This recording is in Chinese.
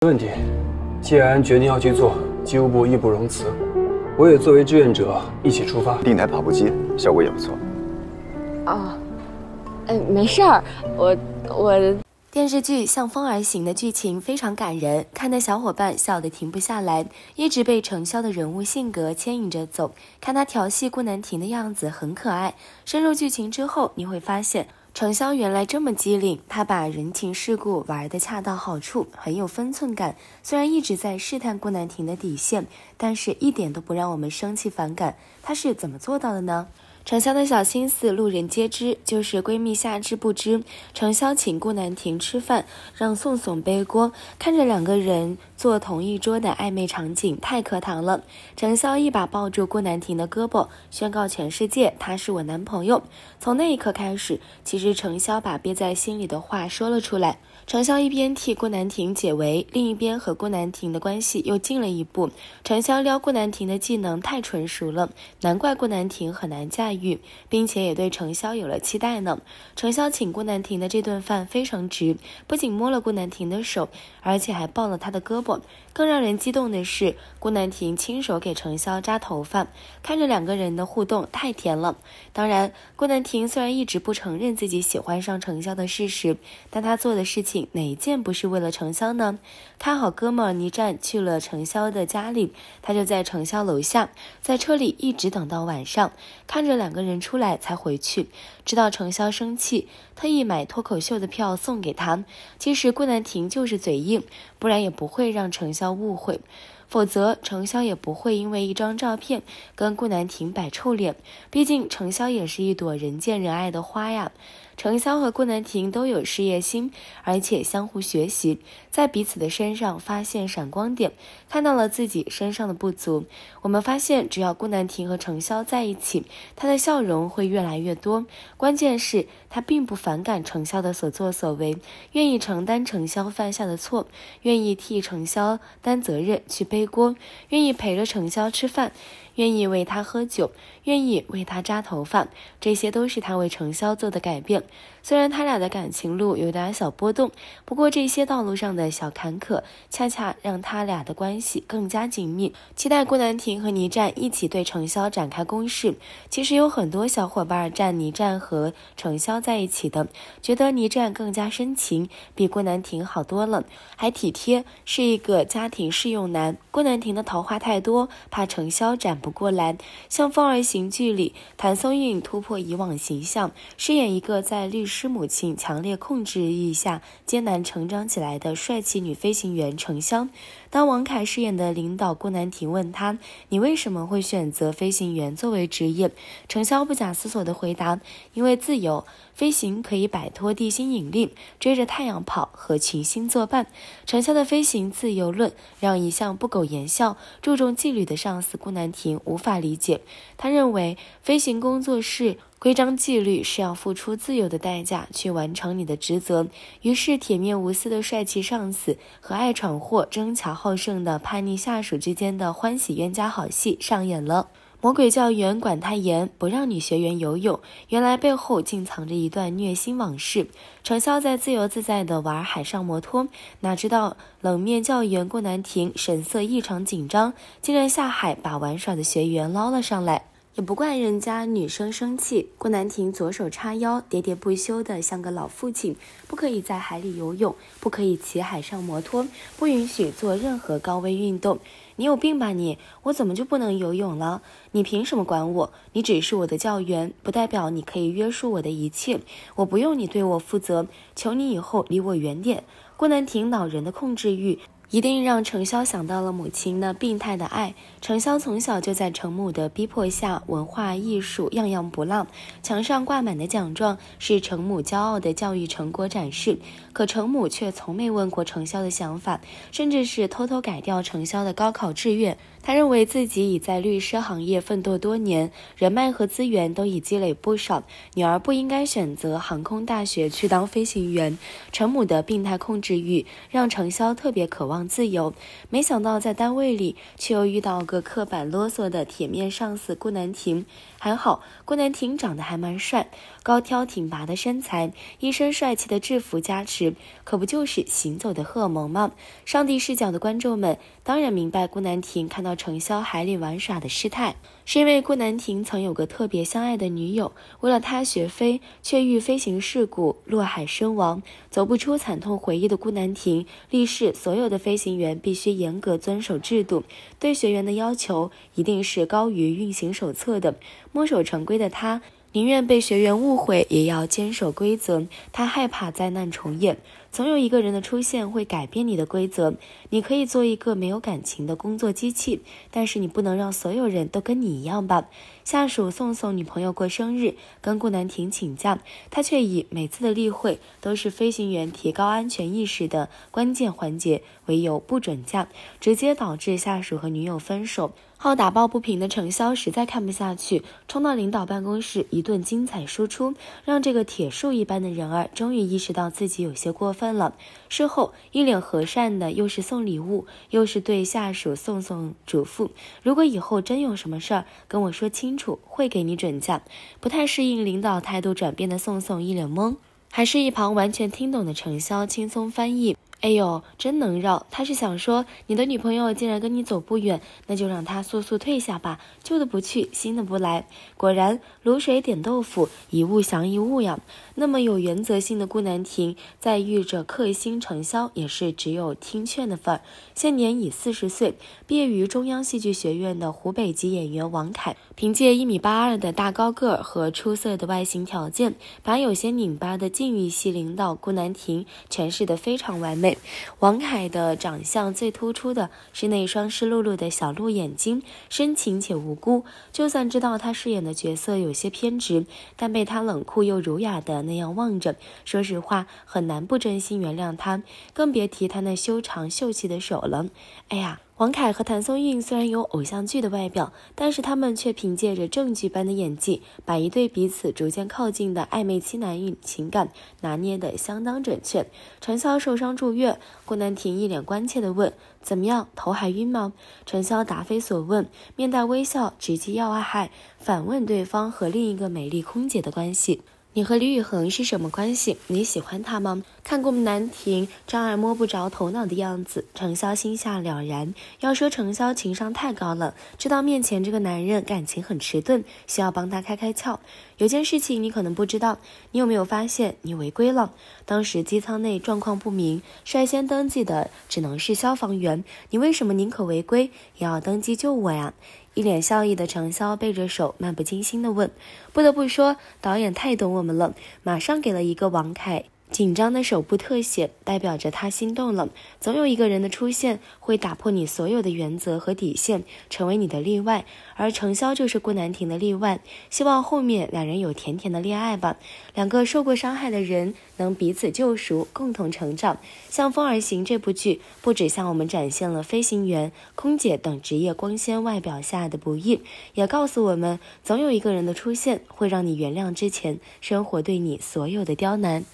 没问题，既然决定要去做，机务部义不容辞。我也作为志愿者一起出发。订台跑步机，效果也不错。啊，哎，没事儿，我我。电视剧《向风而行》的剧情非常感人，看的小伙伴笑得停不下来，一直被程潇的人物性格牵引着走。看他调戏顾南亭的样子很可爱。深入剧情之后，你会发现程潇原来这么机灵，他把人情世故玩得恰到好处，很有分寸感。虽然一直在试探顾南亭的底线，但是一点都不让我们生气反感。他是怎么做到的呢？程潇的小心思路人皆知，就是闺蜜夏至不知。程潇请顾南亭吃饭，让宋宋背锅，看着两个人坐同一桌的暧昧场景，太可糖了。程潇一把抱住顾南亭的胳膊，宣告全世界他是我男朋友。从那一刻开始，其实程潇把憋在心里的话说了出来。程潇一边替顾南亭解围，另一边和顾南亭的关系又进了一步。程潇撩顾南亭的技能太纯熟了，难怪顾南亭很难驾驭。并且也对程潇有了期待呢。程潇请顾南亭的这顿饭非常值，不仅摸了顾南亭的手，而且还抱了他的胳膊。更让人激动的是，顾南亭亲手给程潇扎头发，看着两个人的互动太甜了。当然，顾南亭虽然一直不承认自己喜欢上程潇的事实，但他做的事情哪一件不是为了程潇呢？他好哥们倪湛去了程潇的家里，他就在程潇楼下，在车里一直等到晚上，看着。两个人出来才回去，知道程潇生气。特意买脱口秀的票送给他。其实顾南亭就是嘴硬，不然也不会让程潇误会，否则程潇也不会因为一张照片跟顾南亭摆臭脸。毕竟程潇也是一朵人见人爱的花呀。程潇和顾南亭都有事业心，而且相互学习，在彼此的身上发现闪光点，看到了自己身上的不足。我们发现，只要顾南亭和程潇在一起，他的笑容会越来越多。关键是。他并不反感程潇的所作所为，愿意承担程潇犯下的错，愿意替程潇担责任去背锅，愿意陪着程潇吃饭，愿意为他喝酒，愿意为他扎头发，这些都是他为程潇做的改变。虽然他俩的感情路有点小波动，不过这些道路上的小坎坷，恰恰让他俩的关系更加紧密。期待郭兰亭和倪湛一起对程潇展开攻势。其实有很多小伙伴站倪湛和程潇在一起的，觉得倪湛更加深情，比郭兰亭好多了，还体贴，是一个家庭适用男。郭兰亭的桃花太多，怕程潇展不过来。像《风儿行》剧里，谭松韵突破以往形象，饰演一个在律师。是母亲强烈控制一下艰难成长起来的帅气女飞行员程潇。当王凯饰演的领导顾南亭问她：“你为什么会选择飞行员作为职业？”程潇不假思索地回答：“因为自由，飞行可以摆脱地心引力，追着太阳跑，和群星作伴。”程潇的飞行自由论让一向不苟言笑、注重纪律的上司顾南亭无法理解。他认为飞行工作是。规章纪律是要付出自由的代价去完成你的职责，于是铁面无私的帅气上司和爱闯祸、争强好胜的叛逆下属之间的欢喜冤家好戏上演了。魔鬼教员管太严，不让女学员游泳，原来背后竟藏着一段虐心往事。程潇在自由自在地玩海上摩托，哪知道冷面教员顾南亭神色异常紧张，竟然下海把玩耍的学员捞了上来。也不怪人家女生生气。顾南亭左手叉腰，喋喋不休的像个老父亲：不可以在海里游泳，不可以骑海上摩托，不允许做任何高危运动。你有病吧你？我怎么就不能游泳了？你凭什么管我？你只是我的教员，不代表你可以约束我的一切。我不用你对我负责，求你以后离我远点。顾南亭恼人的控制欲。一定让程潇想到了母亲那病态的爱。程潇从小就在程母的逼迫下，文化、艺术样样不落。墙上挂满的奖状是程母骄傲的教育成果展示。可程母却从没问过程潇的想法，甚至是偷偷改掉程潇的高考志愿。他认为自己已在律师行业奋斗多年，人脉和资源都已积累不少，女儿不应该选择航空大学去当飞行员。程母的病态控制欲让程潇特别渴望。自由，没想到在单位里却又遇到个刻板啰嗦的铁面上司顾南亭。还好，顾南亭长得还蛮帅。高挑挺拔的身材，一身帅气的制服加持，可不就是行走的荷尔蒙吗？上帝视角的观众们当然明白，顾南亭看到程潇海里玩耍的失态，是因为顾南亭曾有个特别相爱的女友，为了他学飞，却遇飞行事故落海身亡，走不出惨痛回忆的顾南亭，立誓所有的飞行员必须严格遵守制度，对学员的要求一定是高于运行手册的。墨守成规的他。宁愿被学员误会，也要坚守规则。他害怕灾难重演，总有一个人的出现会改变你的规则。你可以做一个没有感情的工作机器，但是你不能让所有人都跟你一样吧？下属送送女朋友过生日，跟顾南亭请假，他却以每次的例会都是飞行员提高安全意识的关键环节为由不准假，直接导致下属和女友分手。好打抱不平的程潇实在看不下去，冲到领导办公室一顿精彩输出，让这个铁树一般的人儿终于意识到自己有些过分了。事后一脸和善的，又是送礼物，又是对下属送送嘱咐：“如果以后真有什么事儿跟我说清楚，会给你准假。”不太适应领导态度转变的宋宋一脸懵，还是一旁完全听懂的程潇轻松翻译。哎呦，真能绕！他是想说，你的女朋友竟然跟你走不远，那就让她速速退下吧。旧的不去，新的不来。果然，卤水点豆腐，一物降一物呀。那么有原则性的顾南亭，在遇着克星程潇，也是只有听劝的份儿。现年已四十岁，毕业于中央戏剧学院的湖北籍演员王凯，凭借一米八二的大高个和出色的外形条件，把有些拧巴的禁欲系领导顾南亭诠释得非常完美。王凯的长相最突出的是那双湿漉漉的小鹿眼睛，深情且无辜。就算知道他饰演的角色有些偏执，但被他冷酷又儒雅的那样望着，说实话很难不真心原谅他。更别提他那修长秀气的手了。哎呀！王凯和谭松韵虽然有偶像剧的外表，但是他们却凭借着正剧般的演技，把一对彼此逐渐靠近的暧昧期男女情感拿捏得相当准确。陈潇受伤住院，顾南亭一脸关切地问：“怎么样，头还晕吗？”陈潇答非所问，面带微笑，直击要害，反问对方和另一个美丽空姐的关系。你和李宇恒是什么关系？你喜欢他吗？看过南亭张二摸不着头脑的样子，程潇心下了然。要说程潇情商太高了，知道面前这个男人感情很迟钝，需要帮他开开窍。有件事情你可能不知道，你有没有发现你违规了？当时机舱内状况不明，率先登记的只能是消防员。你为什么宁可违规也要登机救我呀？一脸笑意的程潇背着手，漫不经心的问：“不得不说，导演太懂我们了，马上给了一个王凯。”紧张的手部特写代表着他心动了。总有一个人的出现会打破你所有的原则和底线，成为你的例外。而程潇就是顾南亭的例外。希望后面两人有甜甜的恋爱吧。两个受过伤害的人能彼此救赎，共同成长。《向风而行》这部剧不止向我们展现了飞行员、空姐等职业光鲜外表下的不易，也告诉我们，总有一个人的出现会让你原谅之前生活对你所有的刁难。